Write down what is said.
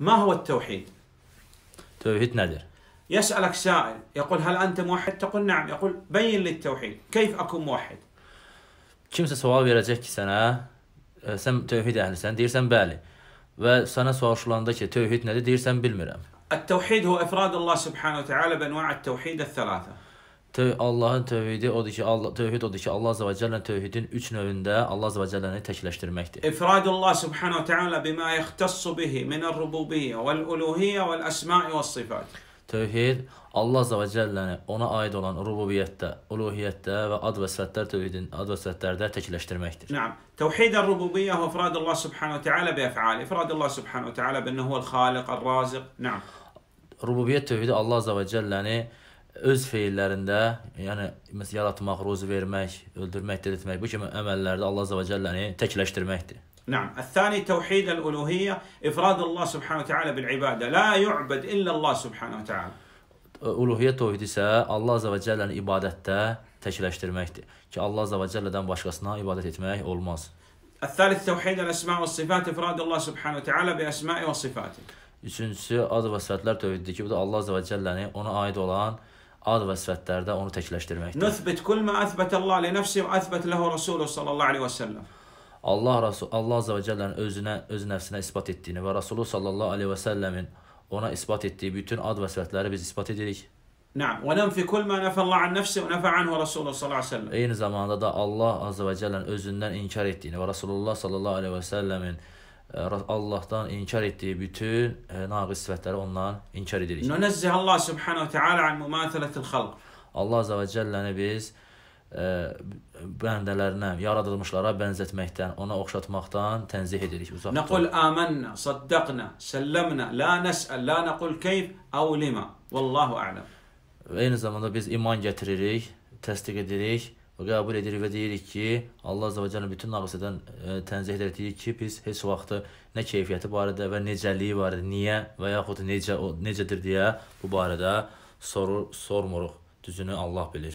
ما هو التوحيد؟ توحيد نادر يسألك سائل يقول هل أنت موحد؟ تقول نعم يقول بين لي التوحيد كيف أكون موحد؟ kimse sual verecek ki sənə sən tövhid əhlisən, deyirsən bəli. Və sənə soruşulanda ki, tövhid nədir? Deyirsən bilmirəm. التوحيد هو إفراد الله سبحانه وتعالى بأنواع التوحيد الثلاثة. Tövhid Allahın tövhidi odur ki, Allah tövhid odur ki, Allah Azza və Cəllə tövhidin 3 növündə Allah Azza və Cəlləni təkləşdirməkdir. İfradullah subhanahu taala bima yahtassu bihi min ar-rububiyyə vel-uluhiyyə vel-əsma'i ves-sifat. Tövhid Allah Azza və Cəlləni ona aid olan rububiyyətdə, uluhiyyətdə və ad və sifətlər tövhidin ad və sifətlərdə təkləşdirməkdir. Naam. توحيد الربوبية هو إفراد الله سبحانه وتعالى بأفعاله إفراد الله سبحانه وتعالى بأنه هو الخالق الرازق نعم ربوبية توحيد الله عز وجل يعني öz feillərində, yəni məsəl yaratmaq, ruzi vermək, öldürmək, diriltmək bu kimi əməllərdə Allah Azza və Cəlləni təkləşdirməkdir. نعم الثاني توحيد الألوهية إفراد الله سبحانه وتعالى بالعبادة لا يعبد إلا الله سبحانه وتعالى Uluhiyyə tövhidi isə Allah Azza və Cəlləni ibadətdə təkləşdirməkdir ki, Allah Azza və Cəllədən başqasına ibadət etmək olmaz. الثالث توحيد الأسماء والصفات إفراد الله سبحانه وتعالى بأسمائه وصفاته. Üçüncüsü ad və sifətlər tövhididir ki, bu da Allah Azza və Cəlləni ona aid olan ad və sifətlərdə onu təkləşdirməkdir. Nüsbit kul ma əsbətəllah li nəfsi və əsbət lehu Rasulü sallallahu aleyhi və səlləm. Allah Rasul Allah Azza və Cəllənin özünə öz nəfsinə isbat etdiyini və Rasulü sallallahu aleyhi və səlləmin ona isbat etdiyi bütün ad və sifətləri biz isbat edirik. Naam, və nəfi kul ma nəfəllah an nəfsi və nəfə anhu Rasulü sallallahu aleyhi və səlləm. Eyni zamanda da Allah Azza və Cəllənin özündən inkar etdiyini və Rasulullah sallallahu aleyhi və səlləmin Allahdan inkar etdiyi bütün naqis sifətləri ondan inkar edirik. Nunəzzih Allah subhanahu taala an mumathalatil xalq. Allah azza və cəlləni biz bəndələrinə, yaradılmışlara bənzətməkdən, ona oxşatmaqdan tənzih edirik, uzaq tuturuq. Nəqul amanna, saddaqna, səlləmna, la nəsəl, la nəqul keyf, əv lima. Vallahu a'lam. Eyni zamanda biz iman gətiririk, təsdiq edirik, və qəbul edirik və deyirik ki, Allah Azza və Cəllə bütün naqisədən e, tənzih edir, deyir ki, biz heç vaxtı nə keyfiyyəti barədə və necəliyi barədə, niyə və yaxud necə o necədir deyə bu barədə soru sormuruq. Düzünü Allah bilir.